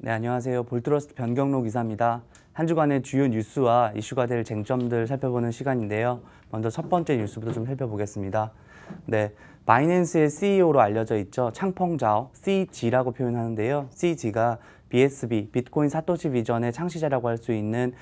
네, 안녕하세요. 볼트러스트 변경록 기사입니다한 주간의 주요 뉴스와 이슈가 될 쟁점들 살펴보는 시간인데요. 먼저 첫 번째 뉴스부터 좀 살펴보겠습니다. 네, 바이낸스의 CEO로 알려져 있죠. 창펑자오, CG라고 표현하는데요. CG가 BSB, 비트코인 사토시 비전의 창시자라고 할 수 있는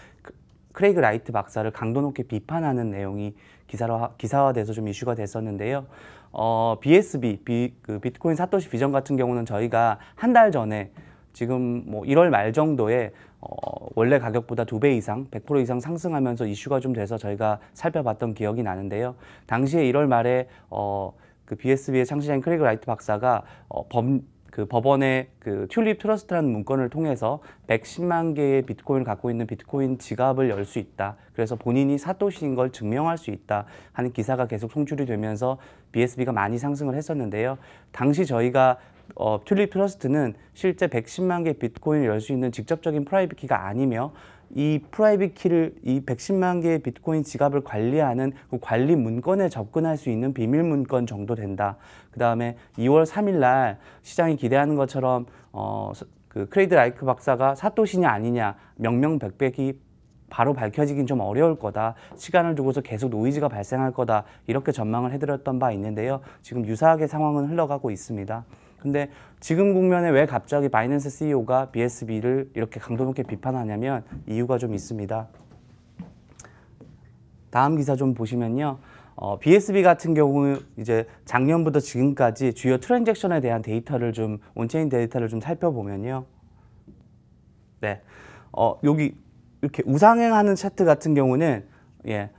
크레이그 라이트 박사를 강도 높게 비판하는 내용이 기사화, 기사화돼서 좀 이슈가 됐었는데요. 어, BSB, 비, 그 비트코인 사토시 비전 같은 경우는 저희가 한 달 전에 지금 뭐 1월 말 정도에 어, 원래 가격보다 두 배 이상, 100% 이상 상승하면서 이슈가 좀 돼서 저희가 살펴봤던 기억이 나는데요. 당시에 1월 말에 어, 그 BSB의 창시자인 크레이그 라이트 박사가 어, 범, 그 법원의 그 튤립 트러스트라는 문건을 통해서 110만 개의 비트코인을 갖고 있는 비트코인 지갑을 열 수 있다. 그래서 본인이 사토시인 걸 증명할 수 있다 하는 기사가 계속 송출이 되면서 BSB가 많이 상승을 했었는데요. 당시 저희가 어, 튤립 트러스트는 실제 110만 개 비트코인을 열 수 있는 직접적인 프라이빗 키가 아니며 이 프라이빗 키를 이 110만 개의 비트코인 지갑을 관리하는 그 관리 문건에 접근할 수 있는 비밀 문건 정도 된다. 그 다음에 2월 3일 날 시장이 기대하는 것처럼 어, 그 크레이드 라이크 박사가 사토시냐 아니냐 명명백백이 바로 밝혀지긴 좀 어려울 거다. 시간을 두고서 계속 노이즈가 발생할 거다. 이렇게 전망을 해드렸던 바 있는데요. 지금 유사하게 상황은 흘러가고 있습니다. 근데 지금 국면에 왜 갑자기 바이낸스 CEO가 BSB를 이렇게 강도 높게 비판하냐면 이유가 좀 있습니다. 다음 기사 좀 보시면요. 어, BSB 같은 경우 이제 작년부터 지금까지 주요 트랜잭션에 대한 데이터를 좀 온체인 데이터를 좀 살펴보면요. 네. 어, 여기 이렇게 우상행하는 차트 같은 경우는 예.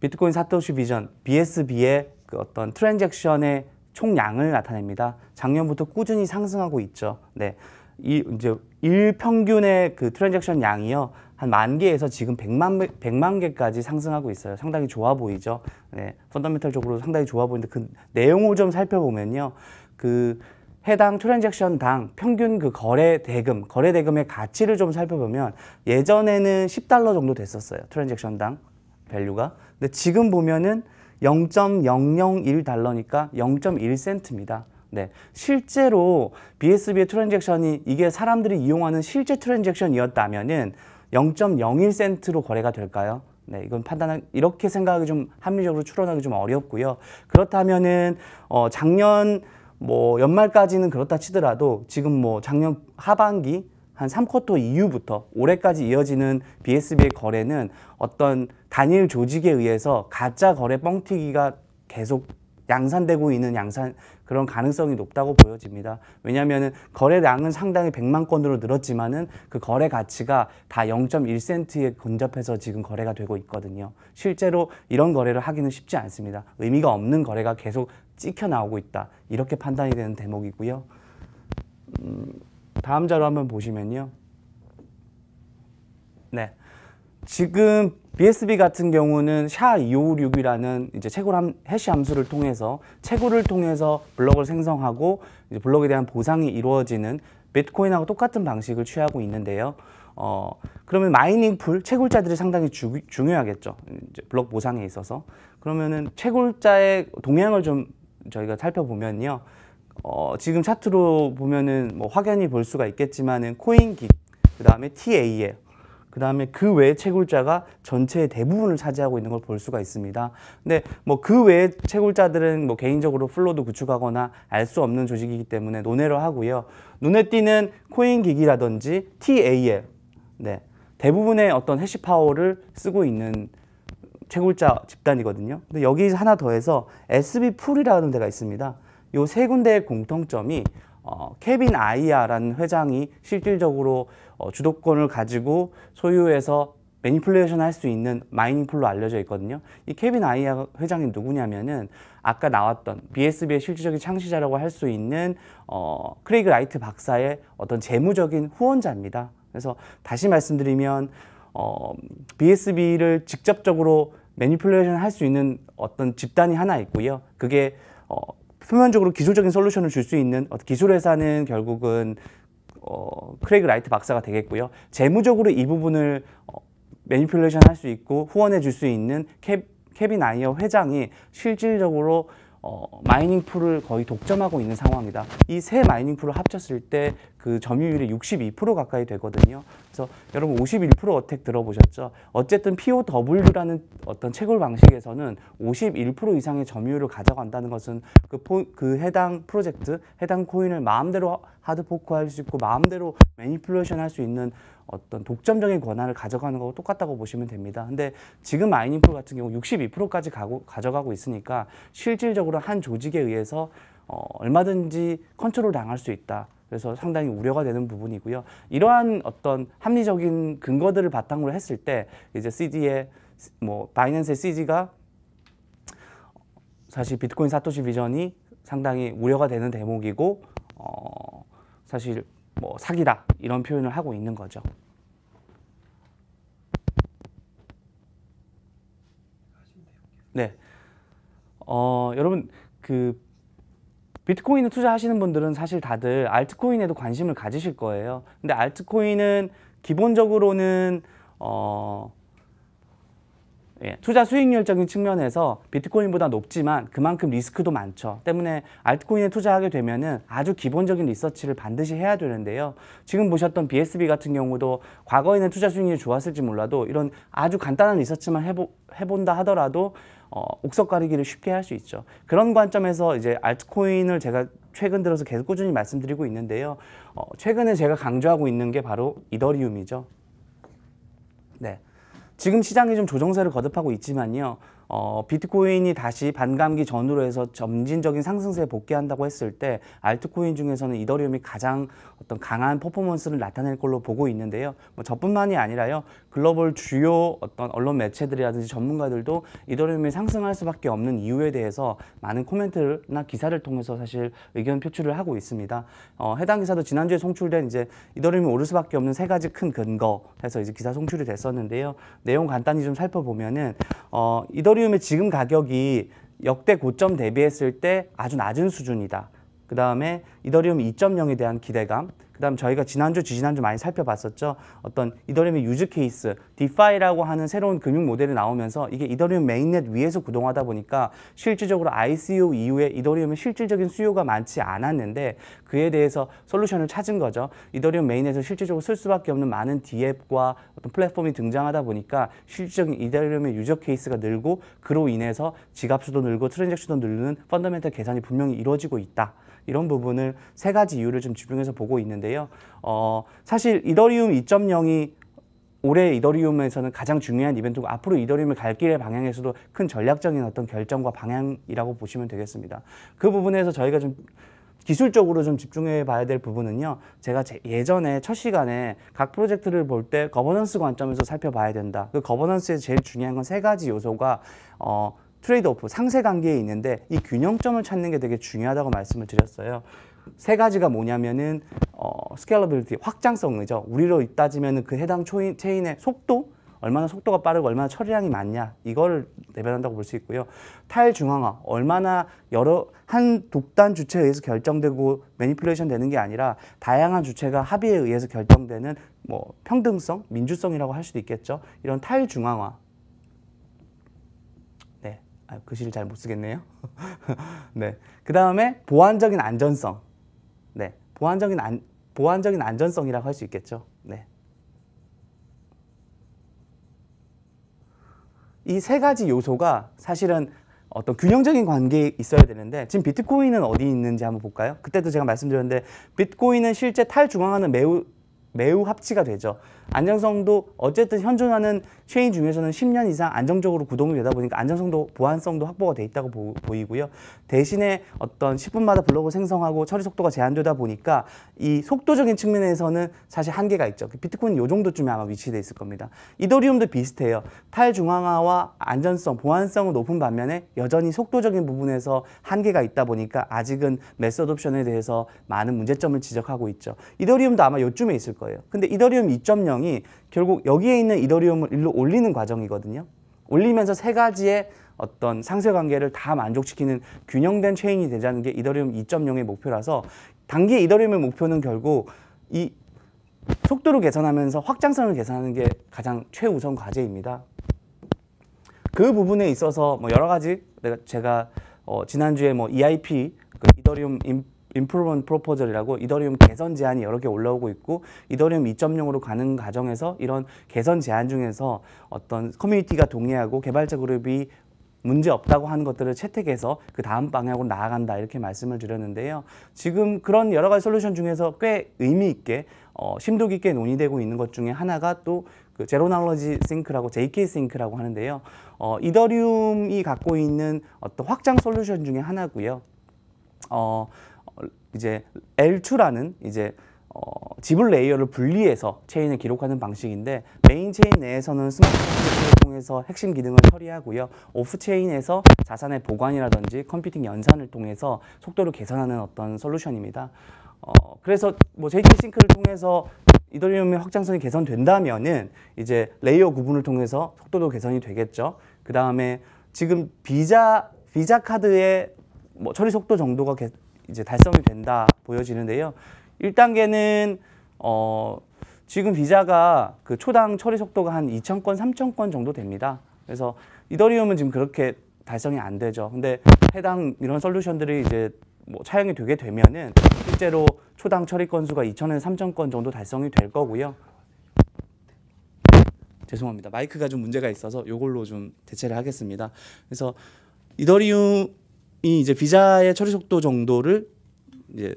비트코인 사토시 비전 BSB의 그 어떤 트랜잭션의 총량을 나타냅니다. 작년부터 꾸준히 상승하고 있죠. 네. 이 이제 일 평균의 그 트랜잭션 양이요. 한 만 개에서 지금 백만0만 개까지 상승하고 있어요. 상당히 좋아 보이죠. 네. 펀더멘탈적으로 상당히 좋아 보이는데 그 내용을 좀 살펴보면요. 그 해당 트랜잭션 당 평균 그 거래 대금, 거래 대금의 가치를 좀 살펴보면 예전에는 1 0달러 정도 됐었어요. 트랜잭션 당 밸류가. 근데 지금 보면은 0.001달러니까 0.1센트입니다. 네, 실제로 b s b 트랜잭션이 이게 사람들이 이용하는 실제 트랜잭션이었다면은 0.01센트로 거래가 될까요? 네, 이건 판단하 이렇게 생각하기 좀 합리적으로 추론하기 좀 어렵고요. 그렇다면은 어 작년 뭐 연말까지는 그렇다 치더라도 지금 뭐 작년 하반기 한 3쿼터 이후부터 올해까지 이어지는 BSB의 거래는 어떤 단일 조직에 의해서 가짜 거래 뻥튀기가 계속 양산되고 있는 양산 그런 가능성이 높다고 보여집니다. 왜냐하면 거래량은 상당히 100만 건으로 늘었지만은 그 거래 가치가 다 0.1센트에 근접해서 지금 거래가 되고 있거든요. 실제로 이런 거래를 하기는 쉽지 않습니다. 의미가 없는 거래가 계속 찍혀 나오고 있다. 이렇게 판단이 되는 대목이고요. 음... 다음 자료 한번 보시면요. 네. 지금 BSB 같은 경우는 s h a 2 5 6이라는 이제 채굴 함, 해시 함수를 통해서 채굴을 통해서 블록을 생성하고 블록에 대한 보상이 이루어지는 비트코인하고 똑같은 방식을 취하고 있는데요. 어, 그러면 마이닝 풀, 채굴자들이 상당히 주, 중요하겠죠. 이제 블록 보상에 있어서. 그러면은 채굴자의 동향을 좀 저희가 살펴보면요. 어, 지금 차트로 보면은 뭐 확연히 볼 수가 있겠지만은 코인기 그 다음에 t a 에그 다음에 그 외의 채굴자가 전체의 대부분을 차지하고 있는 걸 볼 수가 있습니다. 근데 뭐 그 외의 채굴자들은 뭐 개인적으로 플로도 구축하거나 알 수 없는 조직이기 때문에 논외로 하고요. 눈에 띄는 코인 기기라든지 t a 에네 대부분의 어떤 해시 파워를 쓰고 있는 채굴자 집단이거든요. 근데 여기 하나 더해서 SB 풀이라는 데가 있습니다. 이세 군데의 공통점이 어, 케빈 아이아라는 회장이 실질적으로 어, 주도권을 가지고 소유해서 매니플레이션 할 수 있는 마이닝풀로 알려져 있거든요. 이 케빈 아이아 회장이 누구냐면은 아까 나왔던 BSB의 실질적인 창시자라고 할 수 있는 어, 크레이그 라이트 박사의 어떤 재무적인 후원자입니다. 그래서 다시 말씀드리면 어, BSB를 직접적으로 매니플레이션 할 수 있는 어떤 집단이 하나 있고요. 그게 어, 표면적으로 기술적인 솔루션을 줄 수 있는 기술회사는 결국은 어, 크레이그 라이트 박사가 되겠고요. 재무적으로 이 부분을 어, 매니플레이션 할 수 있고 후원해 줄 수 있는 캡, 케빈 아이어 회장이 실질적으로 어, 마이닝 풀을 거의 독점하고 있는 상황이다. 이 세 마이닝 풀을 합쳤을 때그 점유율이 62% 가까이 되거든요. 그래서 여러분 51% 어택 들어보셨죠? 어쨌든 POW라는 어떤 채굴 방식에서는 51% 이상의 점유율을 가져간다는 것은 그, 포, 그 해당 프로젝트, 해당 코인을 마음대로 하드포크할 수 있고 마음대로 매니플레이션 할 수 있는 어떤 독점적인 권한을 가져가는 거고 똑같다고 보시면 됩니다. 근데 지금 마이닝풀 같은 경우 62%까지 가고, 가져가고 있으니까 실질적으로 한 조직에 의해서 어, 얼마든지 컨트롤 당할 수 있다. 그래서 상당히 우려가 되는 부분이고요. 이러한 어떤 합리적인 근거들을 바탕으로 했을 때 이제 CD의 뭐 바이낸스의 CD가 사실 비트코인 사토시 비전이 상당히 우려가 되는 대목이고 어 사실 뭐 사기다 이런 표현을 하고 있는 거죠. 네. 어 여러분 그 비트코인에 투자하시는 분들은 사실 다들 알트코인에도 관심을 가지실 거예요. 근데 알트코인은 기본적으로는 어... 예, 투자 수익률적인 측면에서 비트코인보다 높지만 그만큼 리스크도 많죠. 때문에 알트코인에 투자하게 되면은 아주 기본적인 리서치를 반드시 해야 되는데요. 지금 보셨던 BSB 같은 경우도 과거에는 투자 수익률이 좋았을지 몰라도 이런 아주 간단한 리서치만 해보, 해본다 하더라도 어, 옥석 가리기를 쉽게 할 수 있죠. 그런 관점에서 이제 알트코인을 제가 최근 들어서 계속 꾸준히 말씀드리고 있는데요. 어, 최근에 제가 강조하고 있는 게 바로 이더리움이죠. 네. 지금 시장이 좀 조정세를 거듭하고 있지만요. 어, 비트코인이 다시 반감기 전후로 해서 점진적인 상승세에 복귀한다고 했을 때 알트코인 중에서는 이더리움이 가장 어떤 강한 퍼포먼스를 나타낼 걸로 보고 있는데요. 뭐 저뿐만이 아니라요. 글로벌 주요 어떤 언론 매체들이라든지 전문가들도 이더리움이 상승할 수밖에 없는 이유에 대해서 많은 코멘트나 기사를 통해서 사실 의견 표출을 하고 있습니다. 어, 해당 기사도 지난주에 송출된 이제 이더리움이 오를 수밖에 없는 세 가지 큰 근거 해서 이제 기사 송출이 됐었는데요. 내용 간단히 좀 살펴보면은 어, 이더리움의 지금 가격이 역대 고점 대비했을 때 아주 낮은 수준이다. 그 다음에 이더리움 2.0에 대한 기대감, 그다음 저희가 지난주 지난주 많이 살펴봤었죠. 어떤 이더리움의 유즈 케이스, 디파이라고 하는 새로운 금융 모델이 나오면서 이게 이더리움 메인넷 위에서 구동하다 보니까 실질적으로 ICO 이후에 이더리움의 실질적인 수요가 많지 않았는데 그에 대해서 솔루션을 찾은 거죠. 이더리움 메인넷서 실질적으로 쓸 수밖에 없는 많은 디앱과 어떤 플랫폼이 등장하다 보니까 실질적인 이더리움의 유저 케이스가 늘고 그로 인해서 지갑수도 늘고 트랜잭션도 늘는 펀더멘털 계산이 분명히 이루어지고 있다. 이런 부분을 세 가지 이유를 좀 집중해서 보고 있는데요. 어, 사실 이더리움 2.0이 올해 이더리움에서는 가장 중요한 이벤트고 앞으로 이더리움을 갈 길의 방향에서도 큰 전략적인 어떤 결정과 방향이라고 보시면 되겠습니다. 그 부분에서 저희가 좀 기술적으로 좀 집중해 봐야 될 부분은요. 제가 예전에 첫 시간에 각 프로젝트를 볼 때 거버넌스 관점에서 살펴봐야 된다. 그 거버넌스의 제일 중요한 건 세 가지 요소가 어, 트레이드 오프 상세 관계에 있는데 이 균형점을 찾는 게 되게 중요하다고 말씀을 드렸어요. 세 가지가 뭐냐면은 어, 스케일러빌리티 확장성이죠. 우리로 따지면은 그 해당 초인, 체인의 속도 얼마나 속도가 빠르고 얼마나 처리량이 많냐 이걸 대변한다고 볼 수 있고요. 탈 중앙화 얼마나 여러 한 독단 주체에 의해서 결정되고 매니플레이션 되는 게 아니라 다양한 주체가 합의에 의해서 결정되는 뭐 평등성, 민주성이라고 할 수도 있겠죠. 이런 탈 중앙화 아, 글씨를 그 잘못 쓰겠네요. 네. 그 다음에 보완적인 안전성. 네. 보완적인 안, 보완적인 안전성이라고 할 수 있겠죠. 네. 이 세 가지 요소가 사실은 어떤 균형적인 관계에 있어야 되는데 지금 비트코인은 어디 있는지 한번 볼까요? 그때도 제가 말씀드렸는데 비트코인은 실제 탈중앙화는 매우 매우 합치가 되죠. 안정성도 어쨌든 현존하는 체인 중에서는 10년 이상 안정적으로 구동이 되다 보니까 안정성도 보안성도 확보가 돼 있다고 보, 보이고요. 대신에 어떤 10분마다 블록을 생성하고 처리 속도가 제한되다 보니까 이 속도적인 측면에서는 사실 한계가 있죠. 그 비트코인 요 정도쯤에 아마 위치돼 있을 겁니다. 이더리움도 비슷해요. 탈중앙화와 안전성, 보안성은 높은 반면에 여전히 속도적인 부분에서 한계가 있다 보니까 아직은 메스어 옵션에 대해서 많은 문제점을 지적하고 있죠. 이더리움도 아마 요쯤에 있을 거예요. 거예요. 근데 이더리움 2.0이 결국 여기에 있는 이더리움을 일로 올리는 과정이거든요. 올리면서 세 가지의 어떤 상세관계를다 만족시키는 균형된 체인이 되자는 게 이더리움 2.0의 목표라서 단기 이더리움의 목표는 결국 이 속도를 개선하면서 확장성을 개선하는 게 가장 최우선 과제입니다. 그 부분에 있어서 뭐 여러 가지 내가 제가 어 지난주에 뭐 EIP 그 이더리움 임, 임프로먼 프로포절이라고 이더리움 개선 제안이 여러 개 올라오고 있고 이더리움 2.0으로 가는 과정에서 이런 개선 제안 중에서 어떤 커뮤니티가 동의하고 개발자 그룹이 문제 없다고 하는 것들을 채택해서 그 다음 방향으로 나아간다 이렇게 말씀을 드렸는데요. 지금 그런 여러 가지 솔루션 중에서 꽤 의미 있게 어, 심도 깊게 논의되고 있는 것 중에 하나가 또 그 제로 나러지 싱크라고 JK 싱크라고 하는데요. 어, 이더리움이 갖고 있는 어떤 확장 솔루션 중에 하나고요. 어, 이제 L2라는 이제 어, 지불 레이어를 분리해서 체인을 기록하는 방식인데 메인 체인 내에서는 스마트폰을 통해서 핵심 기능을 처리하고요. 오프 체인에서 자산의 보관이라든지 컴퓨팅 연산을 통해서 속도를 개선하는 어떤 솔루션입니다. 어, 그래서 뭐 JK 싱크를 통해서 이더리움의 확장성이 개선된다면은 이제 레이어 구분을 통해서 속도도 개선이 되겠죠. 그 다음에 지금 비자 비자 카드의 뭐 처리 속도 정도가 개, 이제 달성이 된다 보여지는데요. 1단계는 어, 지금 비자가 그 초당 처리 속도가 한 2,000건, 3,000건 정도 됩니다. 그래서 이더리움은 지금 그렇게 달성이 안 되죠. 근데 해당 이런 솔루션들이 이제 뭐 차용이 되게 되면은 실제로 초당 처리 건수가 2,000에서 3,000건 정도 달성이 될 거고요. 죄송합니다. 마이크가 좀 문제가 있어서 이걸로 좀 대체를 하겠습니다. 그래서 이더리움 이제 비자의 처리 속도 정도를 이제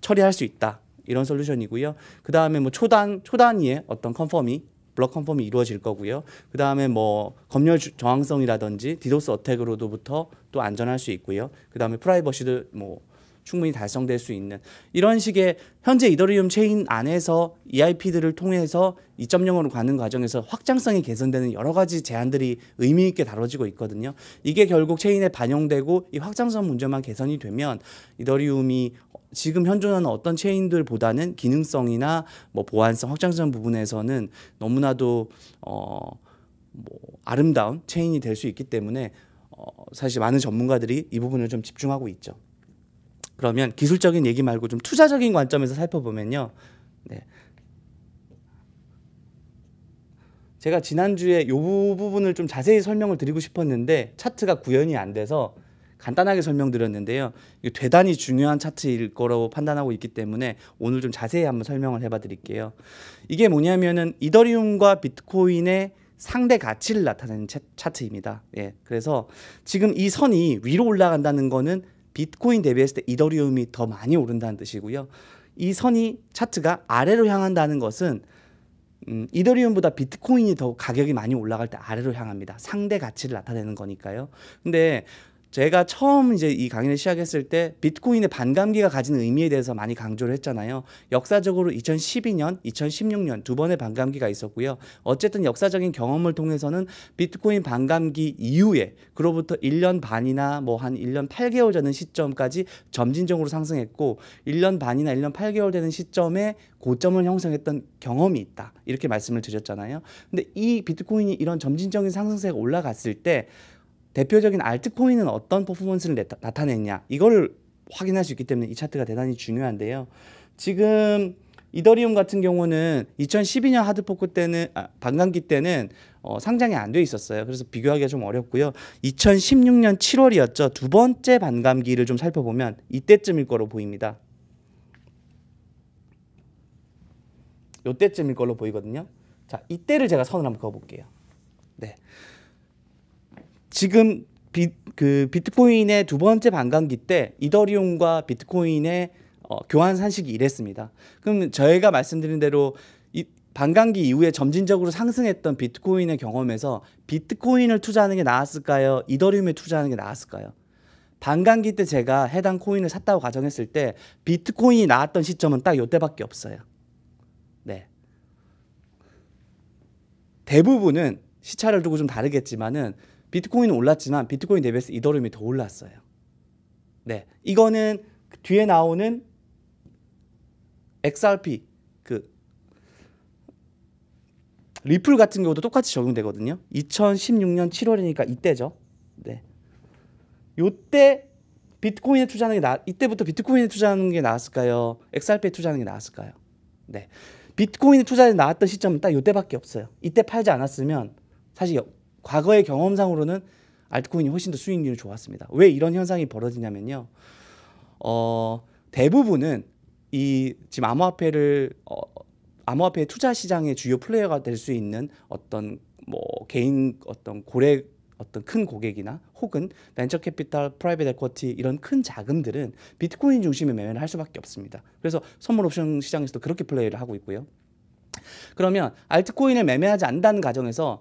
처리할 수 있다. 이런 솔루션이고요. 그 다음에 뭐 초단 초단위의 어떤 컨펌이 블럭 컨펌이 이루어질 거고요. 그 다음에 뭐 검열 저항성이라든지 디도스 어택으로도부터 또 안전할 수 있고요. 그 다음에 프라이버시도 뭐 충분히 달성될 수 있는 이런 식의 현재 이더리움 체인 안에서 EIP들을 통해서 2.0으로 가는 과정에서 확장성이 개선되는 여러 가지 제안들이 의미 있게 다뤄지고 있거든요. 이게 결국 체인에 반영되고 이 확장성 문제만 개선이 되면 이더리움이 지금 현존하는 어떤 체인들보다는 기능성이나 뭐 보안성, 확장성 부분에서는 너무나도 어뭐 아름다운 체인이 될 수 있기 때문에 어 사실 많은 전문가들이 이 부분을 좀 집중하고 있죠. 그러면 기술적인 얘기 말고 좀 투자적인 관점에서 살펴보면요. 네. 제가 지난주에 이 부분을 좀 자세히 설명을 드리고 싶었는데 차트가 구현이 안 돼서 간단하게 설명드렸는데요. 이 대단히 중요한 차트일 거라고 판단하고 있기 때문에 오늘 좀 자세히 한번 설명을 해봐 드릴게요. 이게 뭐냐면은 이더리움과 비트코인의 상대 가치를 나타내는 차트입니다. 예. 그래서 지금 이 선이 위로 올라간다는 거는 비트코인 대비했을 때 이더리움이 더 많이 오른다는 뜻이고요. 이 선이 차트가 아래로 향한다는 것은 음, 이더리움보다 비트코인이 더 가격이 많이 올라갈 때 아래로 향합니다. 상대 가치를 나타내는 거니까요. 근데 제가 처음 이제 이 강의를 시작했을 때 비트코인의 반감기가 가진 의미에 대해서 많이 강조를 했잖아요. 역사적으로 2012년, 2016년 두 번의 반감기가 있었고요. 어쨌든 역사적인 경험을 통해서는 비트코인 반감기 이후에 그로부터 1년 반이나 뭐 한 1년 8개월 되는 시점까지 점진적으로 상승했고 1년 반이나 1년 8개월 되는 시점에 고점을 형성했던 경험이 있다. 이렇게 말씀을 드렸잖아요. 근데 이 비트코인이 이런 점진적인 상승세가 올라갔을 때 대표적인 알트코인은 어떤 퍼포먼스를 나타냈냐 이걸 확인할 수 있기 때문에 이 차트가 대단히 중요한데요. 지금 이더리움 같은 경우는 2012년 하드포크 때는 아, 반감기 때는 어, 상장이 안돼 있었어요. 그래서 비교하기가 좀 어렵고요. 2016년 7월이었죠. 두 번째 반감기를 좀 살펴보면 이때쯤일 거로 보입니다. 요때쯤일 걸로 보이거든요. 자, 이때를 제가 선을 한번 그어볼게요. 네. 지금 비, 그 비트코인의 두 번째 반감기 때 이더리움과 비트코인의 어, 교환 산식이 이랬습니다. 그럼 저희가 말씀드린 대로 이 반감기 이후에 점진적으로 상승했던 비트코인의 경험에서 비트코인을 투자하는 게 나았을까요? 이더리움에 투자하는 게 나았을까요? 반감기 때 제가 해당 코인을 샀다고 가정했을 때 비트코인이 나왔던 시점은 딱 이때밖에 없어요. 네. 대부분은 시차를 두고 좀 다르겠지만은 비트코인은 올랐지만 비트코인 대비해서 이더리움이 더 올랐어요. 네, 이거는 뒤에 나오는 XRP 그 리플 같은 경우도 똑같이 적용되거든요. 2016년 7월이니까 이때죠. 네, 요때 비트코인에 투자하는 게 나, 이때부터 비트코인에 투자하는 게 나았을까요? XRP에 투자하는 게 나았을까요? 네, 비트코인에 투자해 나왔던 시점은 딱 이때밖에 없어요. 이때 팔지 않았으면 사실 과거의 경험상으로는 알트코인이 훨씬 더 수익률이 좋았습니다. 왜 이런 현상이 벌어지냐면요. 어, 대부분은 이 지금 암호화폐를 어, 암호화폐 투자 시장의 주요 플레이어가 될 수 있는 어떤 뭐 개인 어떤 고래 어떤 큰 고객이나 혹은 벤처 캐피탈, 프라이빗 에쿼티 이런 큰 자금들은 비트코인 중심의 매매를 할 수밖에 없습니다. 그래서 선물 옵션 시장에서도 그렇게 플레이를 하고 있고요. 그러면 알트코인을 매매하지 않는다는 가정에서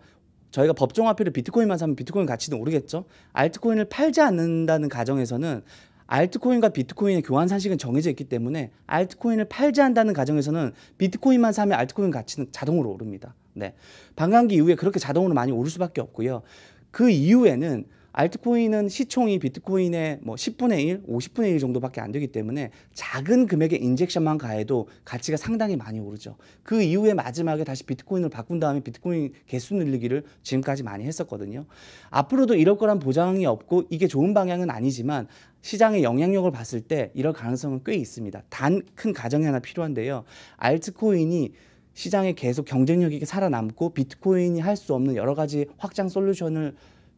저희가 법정화폐를 비트코인만 사면 비트코인 가치도 오르겠죠. 알트코인을 팔지 않는다는 가정에서는 알트코인과 비트코인의 교환 상식은 정해져 있기 때문에 알트코인을 팔지 않는다는 가정에서는 비트코인만 사면 알트코인 가치는 자동으로 오릅니다. 네. 반감기 이후에 그렇게 자동으로 많이 오를 수밖에 없고요. 그 이후에는 알트코인은 시총이 비트코인의 뭐 10분의 1, 50분의 1 정도밖에 안 되기 때문에 작은 금액의 인젝션만 가해도 가치가 상당히 많이 오르죠. 그 이후에 마지막에 다시 비트코인을 바꾼 다음에 비트코인 개수 늘리기를 지금까지 많이 했었거든요. 앞으로도 이럴 거란 보장이 없고 이게 좋은 방향은 아니지만 시장의 영향력을 봤을 때 이럴 가능성은 꽤 있습니다. 단 큰 가정이 하나 필요한데요. 알트코인이 시장에 계속 경쟁력 있게 살아남고 비트코인이 할 수 없는 여러 가지 확장 솔루션을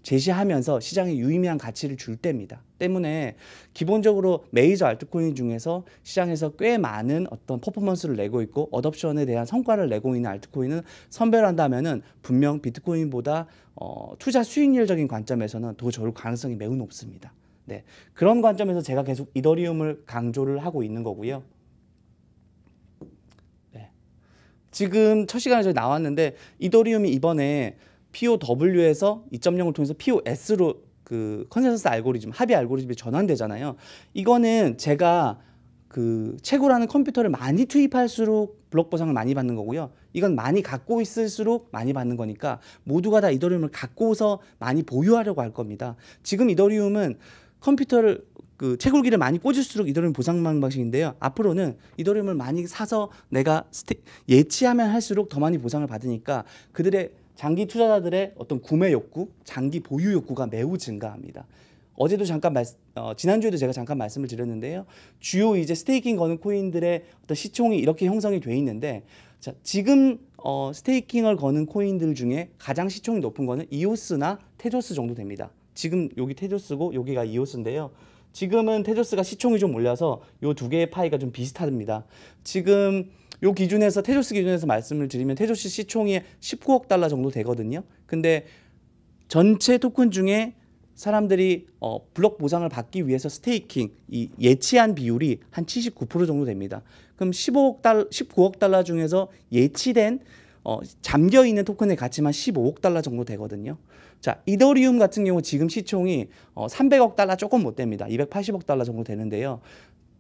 제시하면서 시장에 유의미한 가치를 줄 때입니다. 때문에 기본적으로 메이저 알트코인 중에서 시장에서 꽤 많은 어떤 퍼포먼스를 내고 있고 어답션에 대한 성과를 내고 있는 알트코인을 선별한다면은 분명 비트코인보다 어, 투자 수익률적인 관점에서는 더 좋을 가능성이 매우 높습니다. 네. 그런 관점에서 제가 계속 이더리움을 강조를 하고 있는 거고요. 네. 지금 첫 시간에 저 나왔는데 이더리움이 이번에 POW에서 2.0을 통해서 POS로 그 컨센서스 알고리즘, 합의 알고리즘이 전환되잖아요. 이거는 제가 그 최고라는 컴퓨터를 많이 투입할수록 블록 보상을 많이 받는 거고요. 이건 많이 갖고 있을수록 많이 받는 거니까 모두가 다 이더리움을 갖고서 많이 보유하려고 할 겁니다. 지금 이더리움은 컴퓨터를 그 채굴기를 많이 꽂을수록 이더리움 보상 방식인데요. 앞으로는 이더리움을 많이 사서 내가 예치하면 할수록 더 많이 보상을 받으니까 그들의 장기 투자자들의 어떤 구매 욕구, 장기 보유 욕구가 매우 증가합니다. 어제도 잠깐 말, 어, 지난주에도 제가 잠깐 말씀을 드렸는데요. 주요 이제 스테이킹 거는 코인들의 어떤 시총이 이렇게 형성이 돼 있는데 자, 지금 어, 스테이킹을 거는 코인들 중에 가장 시총이 높은 거는 이오스나 테조스 정도 됩니다. 지금 여기 테조스고 여기가 이오스인데요. 지금은 테조스가 시총이 좀올려서요 두 개의 파이가 좀 비슷합니다. 지금 요 기준에서 테조스 기준에서 말씀을 드리면 테조스 시총이 19억 달러 정도 되거든요. 근데 전체 토큰 중에 사람들이 어, 블록 보상을 받기 위해서 스테이킹 이 예치한 비율이 한 79% 정도 됩니다. 그럼 15억 달 19억 달러 중에서 예치된 어, 잠겨 있는 토큰의 가치만 15억 달러 정도 되거든요. 자, 이더리움 같은 경우 지금 시총이 어, 300억 달러 조금 못 됩니다. 280억 달러 정도 되는데요.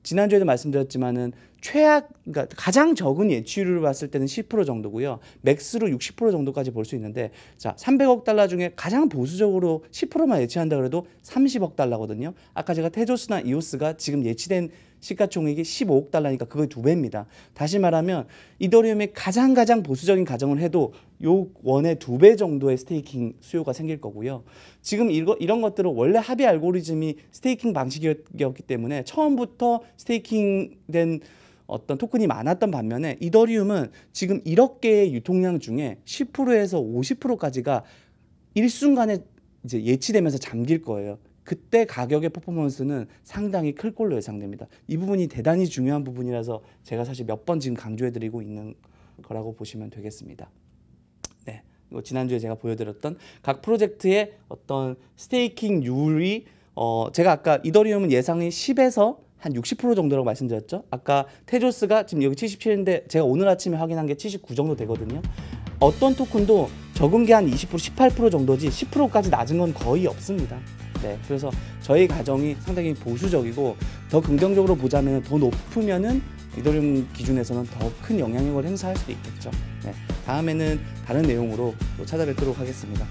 지난주에도 말씀드렸지만은 최악 그러니까 가장 적은 예치율을 봤을 때는 10% 정도고요. 맥스로 60% 정도까지 볼 수 있는데 자, 300억 달러 중에 가장 보수적으로 10%만 예치한다 그래도 30억 달러거든요. 아까 제가 테조스나 이오스가 지금 예치된 시가총액이 15억 달러니까 그거의 두 배입니다. 다시 말하면 이더리움의 가장 가장 보수적인 가정을 해도 요 원의 두 배 정도의 스테이킹 수요가 생길 거고요. 지금 이거, 이런 것들은 원래 합의 알고리즘이 스테이킹 방식이었기 때문에 처음부터 스테이킹 된 어떤 토큰이 많았던 반면에 이더리움은 지금 1억 개의 유통량 중에 10%에서 50%까지가 일순간에 이제 예치되면서 잠길 거예요. 그때 가격의 퍼포먼스는 상당히 클 걸로 예상됩니다. 이 부분이 대단히 중요한 부분이라서 제가 사실 몇 번 지금 강조해드리고 있는 거라고 보시면 되겠습니다. 네. 지난주에 제가 보여드렸던 각 프로젝트의 어떤 스테이킹 율이 어 제가 아까 이더리움은 예상이 10에서 한60% 정도라고 말씀드렸죠. 아까 테조스가 지금 여기 77인데 제가 오늘 아침에 확인한 게 79 정도 되거든요. 어떤 토큰도 적은 게 한 20%, 18% 정도지 10%까지 낮은 건 거의 없습니다. 네, 그래서 저희 가정이 상당히 보수적이고 더 긍정적으로 보자면 더 높으면은 이더리움 기준에서는 더 큰 영향력을 행사할 수도 있겠죠. 네, 다음에는 다른 내용으로 또 찾아뵙도록 하겠습니다.